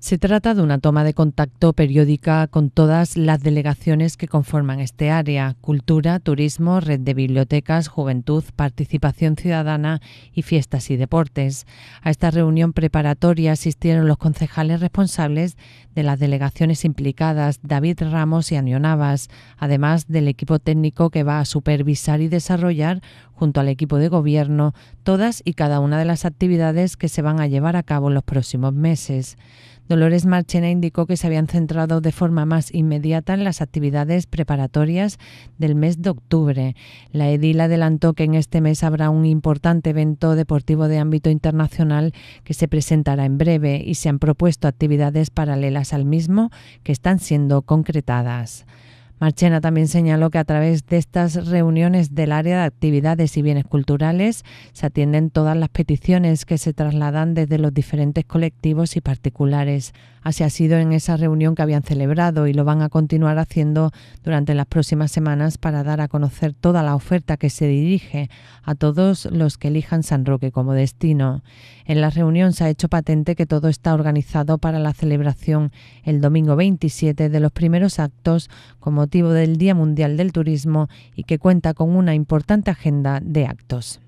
Se trata de una toma de contacto periódica con todas las delegaciones que conforman este área, cultura, turismo, red de bibliotecas, juventud, participación ciudadana y fiestas y deportes. A esta reunión preparatoria asistieron los concejales responsables de las delegaciones implicadas, David Ramos y Anio Navas, además del equipo técnico que va a supervisar y desarrollar junto al equipo de gobierno todas y cada una de las actividades que se van a llevar a cabo en los próximos meses. Dolores Marchena indicó que se habían centrado de forma más inmediata en las actividades preparatorias del mes de octubre. La edil adelantó que en este mes habrá un importante evento deportivo de ámbito internacional que se presentará en breve y se han propuesto actividades paralelas al mismo que están siendo concretadas. Marchena también señaló que a través de estas reuniones del área de actividades y bienes culturales se atienden todas las peticiones que se trasladan desde los diferentes colectivos y particulares. Así ha sido en esa reunión que habían celebrado y lo van a continuar haciendo durante las próximas semanas para dar a conocer toda la oferta que se dirige a todos los que elijan San Roque como destino. En la reunión se ha hecho patente que todo está organizado para la celebración el domingo 27 de los primeros actos como del Día Mundial del Turismo y que cuenta con una importante agenda de actos.